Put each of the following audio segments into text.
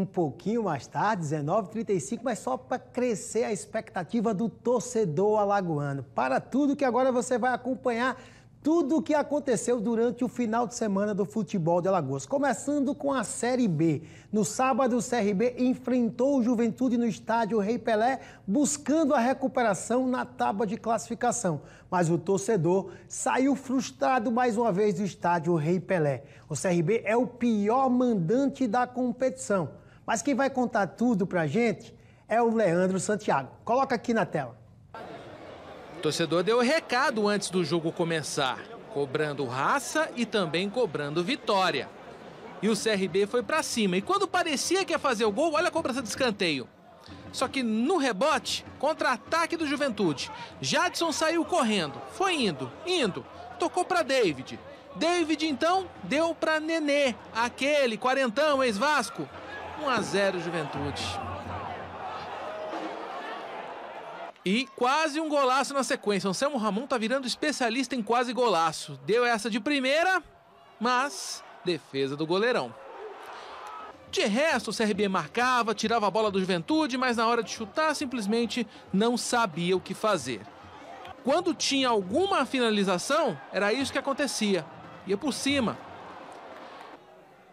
um pouquinho mais tarde, 19h35, mas só para crescer a expectativa do torcedor alagoano. Para tudo que agora você vai acompanhar tudo o que aconteceu durante o final de semana do futebol de Alagoas. Começando com a Série B. No sábado, o CRB enfrentou o Juventude no estádio Rei Pelé, buscando a recuperação na tábua de classificação. Mas o torcedor saiu frustrado mais uma vez do estádio Rei Pelé. O CRB é o pior mandante da competição. Mas quem vai contar tudo pra gente é o Leandro Santiago. Coloca aqui na tela. O torcedor deu recado antes do jogo começar, cobrando raça e também cobrando vitória. E o CRB foi para cima. E quando parecia que ia fazer o gol, olha a cobrança de escanteio. Só que no rebote, contra-ataque do Juventude. Jadson saiu correndo, foi indo, indo, tocou para David. David então deu para Nenê, aquele quarentão ex-Vasco. 1 a 0 Juventude. E quase um golaço na sequência. O Anselmo Ramon tá virando especialista em quase golaço. Deu essa de primeira, mas defesa do goleirão. De resto, o CRB marcava, tirava a bola do Juventude, mas na hora de chutar simplesmente não sabia o que fazer. Quando tinha alguma finalização, era isso que acontecia. Ia por cima,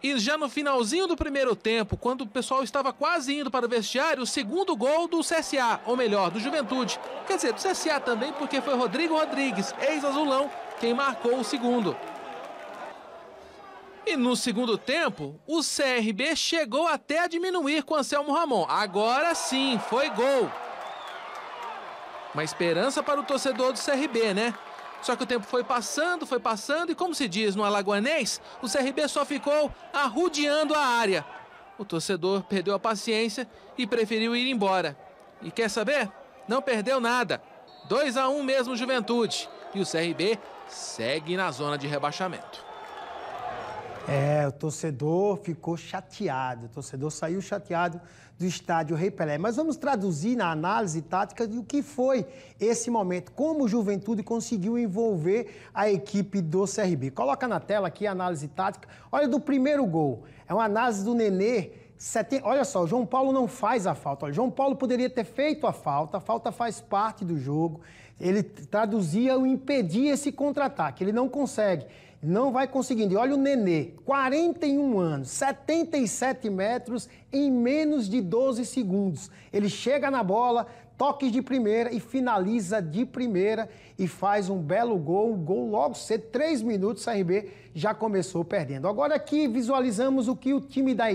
e já no finalzinho do primeiro tempo, quando o pessoal estava quase indo para o vestiário, o segundo gol do CSA, ou melhor, do Juventude. Quer dizer, do CSA também, porque foi Rodrigo Rodrigues, ex-azulão, quem marcou o segundo. E no segundo tempo, o CRB chegou até a diminuir com Anselmo Ramon. Agora sim, foi gol. Uma esperança para o torcedor do CRB, né? Só que o tempo foi passando, foi passando e, como se diz no alagoanês, o CRB só ficou arrudeando a área. O torcedor perdeu a paciência e preferiu ir embora. E quer saber? Não perdeu nada. 2 a 1 mesmo Juventude. E o CRB segue na zona de rebaixamento. É, o torcedor ficou chateado, o torcedor saiu chateado do estádio Rei Pelé. Mas vamos traduzir na análise tática do que foi esse momento, como o Juventude conseguiu envolver a equipe do CRB. Coloca na tela aqui a análise tática. Olha do primeiro gol, é uma análise do Nenê Sete... Olha só, João Paulo não faz a falta. Olha, João Paulo poderia ter feito a falta, a falta faz parte do jogo. Ele traduzia o impedir esse contra-ataque, ele não consegue. Não vai conseguindo. E olha o Nenê, 41 anos, 77 metros em menos de 12 segundos. Ele chega na bola, toques de primeira e finaliza de primeira e faz um belo gol, um gol logo cedo, três minutos, a RB já começou perdendo. Agora aqui visualizamos o que o time da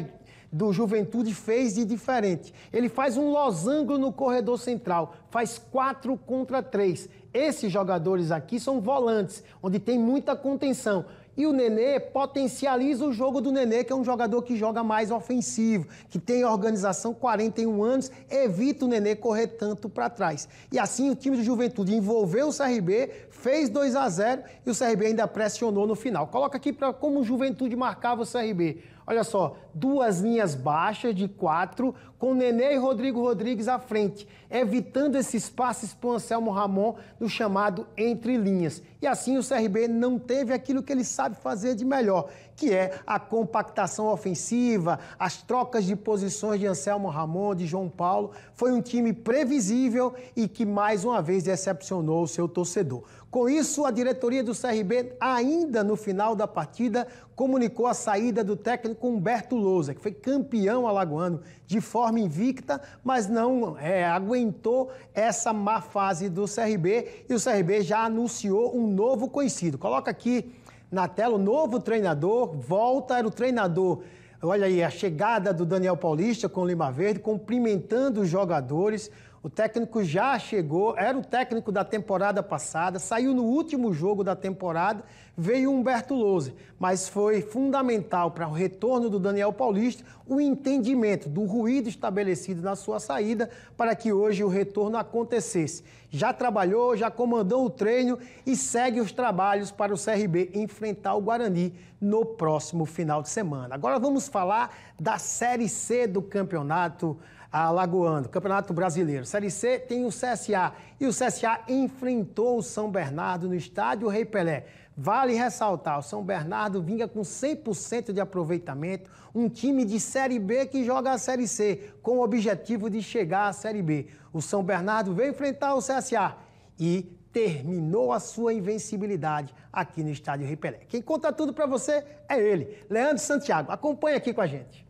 do Juventude fez de diferente. Ele faz um losango no corredor central, faz 4 contra 3. Esses jogadores aqui são volantes, onde tem muita contenção. E o Nenê potencializa o jogo do Nenê, que é um jogador que joga mais ofensivo, que tem organização, 41 anos, evita o Nenê correr tanto para trás. E assim o time do Juventude envolveu o CRB, fez 2 a 0 e o CRB ainda pressionou no final. Coloca aqui para como o Juventude marcava o CRB. Olha só, duas linhas baixas de quatro, com Nenê e Rodrigo Rodrigues à frente, evitando esse espaço o Anselmo Ramon no chamado entre linhas. E assim o CRB não teve aquilo que ele sabe fazer de melhor, que é a compactação ofensiva, as trocas de posições de Anselmo Ramon, de João Paulo. Foi um time previsível e que mais uma vez decepcionou o seu torcedor. Com isso, a diretoria do CRB, ainda no final da partida, comunicou a saída do técnico Humberto Lousa, que foi campeão alagoano de forma invicta, mas não é, aguentou essa má fase do CRB e o CRB já anunciou um novo conhecido. Coloca aqui na tela, o novo treinador volta, era o treinador. Olha aí, a chegada do Daniel Paulista com o Lima Verde, cumprimentando os jogadores. O técnico já chegou, era o técnico da temporada passada, saiu no último jogo da temporada, veio Humberto Lose, mas foi fundamental para o retorno do Daniel Paulista o entendimento do ruído estabelecido na sua saída para que hoje o retorno acontecesse. Já trabalhou, já comandou o treino e segue os trabalhos para o CRB enfrentar o Guarani no próximo final de semana. Agora vamos falar da Série C do campeonato alagoano. Campeonato Brasileiro. Série C tem o CSA. E o CSA enfrentou o São Bernardo no estádio Rei Pelé. Vale ressaltar, o São Bernardo vinha com 100% de aproveitamento, um time de Série B que joga a Série C, com o objetivo de chegar à Série B. O São Bernardo veio enfrentar o CSA e terminou a sua invencibilidade aqui no estádio Ripelé. Quem conta tudo para você é ele, Leandro Santiago. Acompanhe aqui com a gente.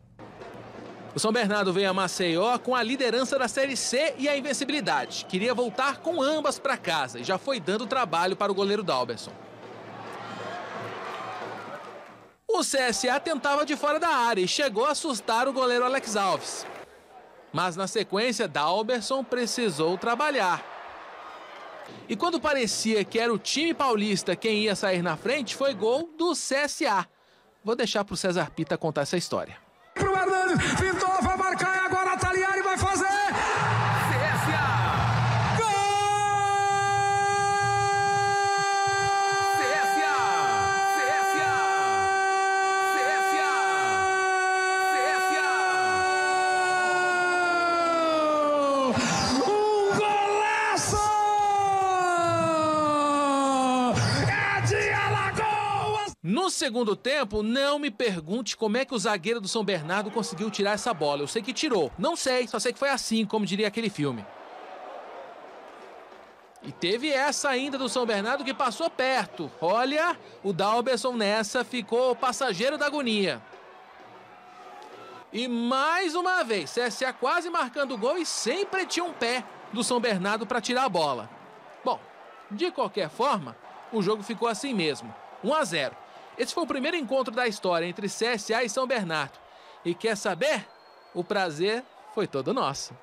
O São Bernardo veio a Maceió com a liderança da Série C e a invencibilidade. Queria voltar com ambas para casa e já foi dando trabalho para o goleiro Dalberson. O CSA tentava de fora da área e chegou a assustar o goleiro Alex Alves. Mas na sequência, Dalberson precisou trabalhar. E quando parecia que era o time paulista quem ia sair na frente, foi gol do CSA. Vou deixar para o César Pita contar essa história. segundo tempo, não me pergunte como é que o zagueiro do São Bernardo conseguiu tirar essa bola. Eu sei que tirou. Não sei, só sei que foi assim, como diria aquele filme. E teve essa ainda do São Bernardo que passou perto. Olha, o Dalberson nessa ficou passageiro da agonia. E mais uma vez, CSA quase marcando o gol e sempre tinha um pé do São Bernardo para tirar a bola. Bom, de qualquer forma, o jogo ficou assim mesmo. 1 a 0. Esse foi o primeiro encontro da história entre CSA e São Bernardo. E quer saber? O prazer foi todo nosso.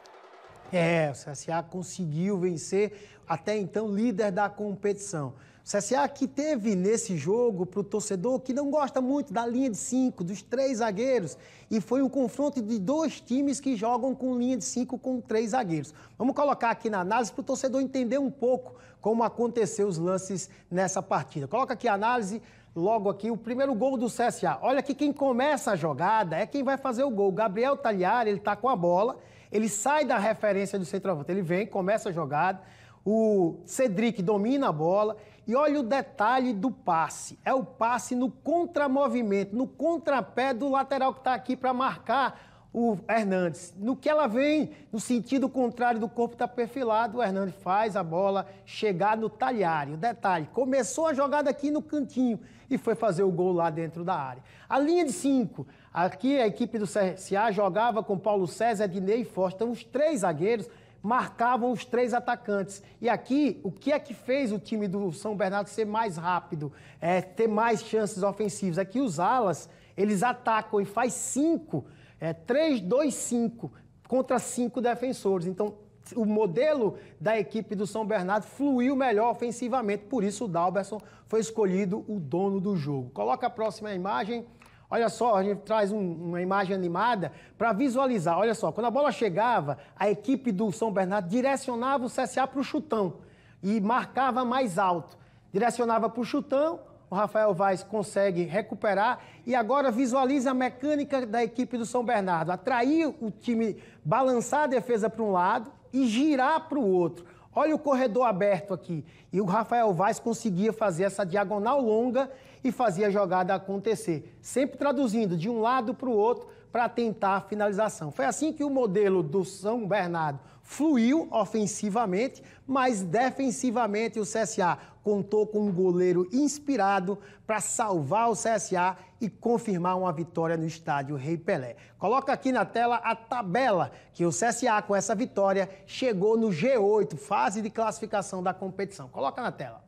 É, o CSA conseguiu vencer, até então líder da competição. O CSA que teve nesse jogo para o torcedor que não gosta muito da linha de cinco, dos três zagueiros, e foi um confronto de dois times que jogam com linha de cinco com três zagueiros. Vamos colocar aqui na análise para o torcedor entender um pouco como aconteceu os lances nessa partida. Coloca aqui a análise logo aqui o primeiro gol do CSA. Olha que quem começa a jogada é quem vai fazer o gol. Gabriel Talhar, ele está com a bola ele sai da referência do centroavante. Ele vem, começa a jogada. O Cedric domina a bola e olha o detalhe do passe. É o passe no contramovimento, no contrapé do lateral que está aqui para marcar o Hernandes. No que ela vem, no sentido contrário do corpo está perfilado, o Hernandes faz a bola chegar no talhário. O detalhe, começou a jogada aqui no cantinho e foi fazer o gol lá dentro da área. A linha de cinco, Aqui a equipe do CSA jogava com Paulo César, Ednei e Forte. Então, os três zagueiros marcavam os três atacantes. E aqui, o que é que fez o time do São Bernardo ser mais rápido, é, ter mais chances ofensivas? É que os alas, eles atacam e faz cinco, é, três, dois, cinco, contra cinco defensores. Então, o modelo da equipe do São Bernardo fluiu melhor ofensivamente, por isso o Dalberson foi escolhido o dono do jogo. Coloca a próxima imagem. Olha só, a gente traz um, uma imagem animada para visualizar. Olha só, quando a bola chegava, a equipe do São Bernardo direcionava o CSA para o chutão e marcava mais alto. Direcionava para o chutão, o Rafael Vaz consegue recuperar e agora visualiza a mecânica da equipe do São Bernardo. Atrair o time, balançar a defesa para um lado e girar para o outro. Olha o corredor aberto aqui. E o Rafael Vaz conseguia fazer essa diagonal longa e fazia a jogada acontecer, sempre traduzindo de um lado para o outro para tentar a finalização. Foi assim que o modelo do São Bernardo fluiu ofensivamente, mas defensivamente o CSA contou com um goleiro inspirado para salvar o CSA e confirmar uma vitória no estádio Rei Pelé. Coloca aqui na tela a tabela que o CSA com essa vitória chegou no G8, fase de classificação da competição. Coloca na tela.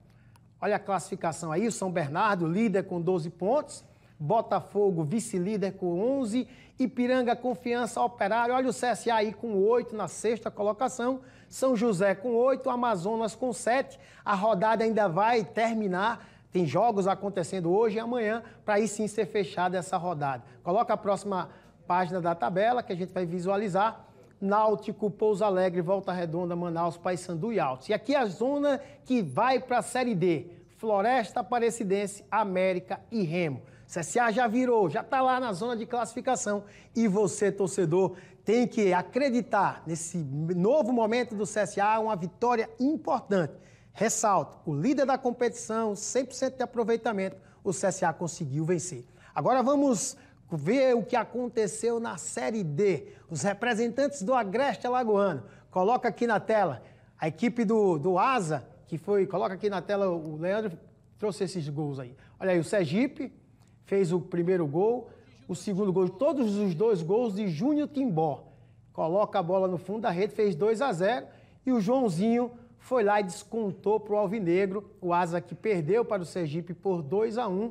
Olha a classificação aí, o São Bernardo líder com 12 pontos, Botafogo vice-líder com 11, Ipiranga Confiança Operário, olha o CSA aí com 8 na sexta colocação, São José com 8, Amazonas com 7. A rodada ainda vai terminar, tem jogos acontecendo hoje e amanhã para aí sim ser fechada essa rodada. Coloca a próxima página da tabela que a gente vai visualizar. Náutico, Pouso Alegre, Volta Redonda, Manaus, Paysandu e Altos. E aqui a zona que vai para a Série D. Floresta Aparecidense, América e Remo. CSA ah, já virou, já está lá na zona de classificação. E você, torcedor, tem que acreditar nesse novo momento do CSA, uma vitória importante. Ressalto, o líder da competição, 100% de aproveitamento, o CSA conseguiu vencer. Agora vamos ver o que aconteceu na Série D. Os representantes do Agreste Alagoano. Coloca aqui na tela a equipe do, do Asa, que foi. Coloca aqui na tela o Leandro trouxe esses gols aí. Olha aí, o Sergipe, fez o primeiro gol, o segundo gol, todos os dois gols de Júnior Timbó. Coloca a bola no fundo da rede, fez 2 a 0 e o Joãozinho foi lá e descontou para o Alvinegro, o Asa que perdeu para o Sergipe por 2 a 1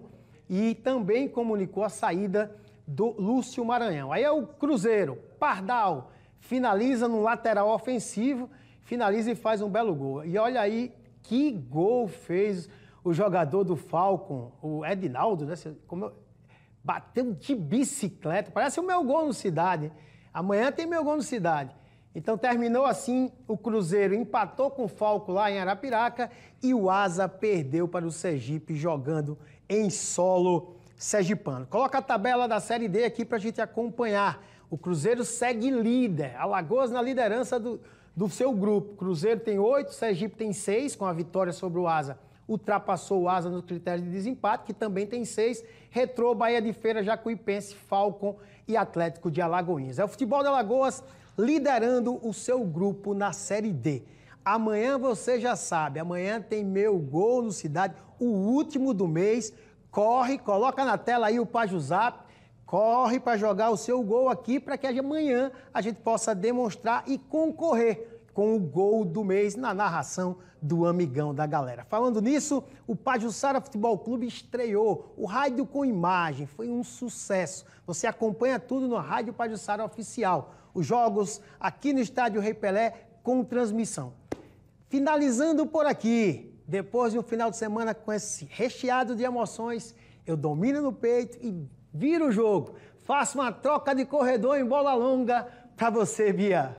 e também comunicou a saída do Lúcio Maranhão. Aí é o Cruzeiro, Pardal, finaliza no lateral ofensivo, finaliza e faz um belo gol. E olha aí que gol fez o jogador do Falcon, o Edinaldo, né? Como bateu de bicicleta, parece o meu gol no Cidade. Amanhã tem meu gol no Cidade. Então terminou assim, o Cruzeiro empatou com o Falco lá em Arapiraca e o Asa perdeu para o Sergipe jogando em solo sergipano. Coloca a tabela da Série D aqui para a gente acompanhar. O Cruzeiro segue líder, Alagoas na liderança do, do seu grupo. Cruzeiro tem oito, Sergipe tem seis com a vitória sobre o Asa ultrapassou o Asa no critério de desempate, que também tem seis. Retrô, Bahia de Feira, Jacuipense, Falcon e Atlético de Alagoinhas. É o futebol de Alagoas liderando o seu grupo na Série D. Amanhã você já sabe, amanhã tem meu gol no Cidade, o último do mês. Corre, coloca na tela aí o Pajuzap corre para jogar o seu gol aqui para que amanhã a gente possa demonstrar e concorrer com o gol do mês na narração do amigão da galera. Falando nisso, o Pajussara Futebol Clube estreou o rádio com imagem, foi um sucesso. Você acompanha tudo no Rádio Pajussara Oficial. Os jogos aqui no estádio Rei Pelé com transmissão. Finalizando por aqui, depois de um final de semana com esse recheado de emoções, eu domino no peito e viro o jogo. Faço uma troca de corredor em bola longa para você, Bia.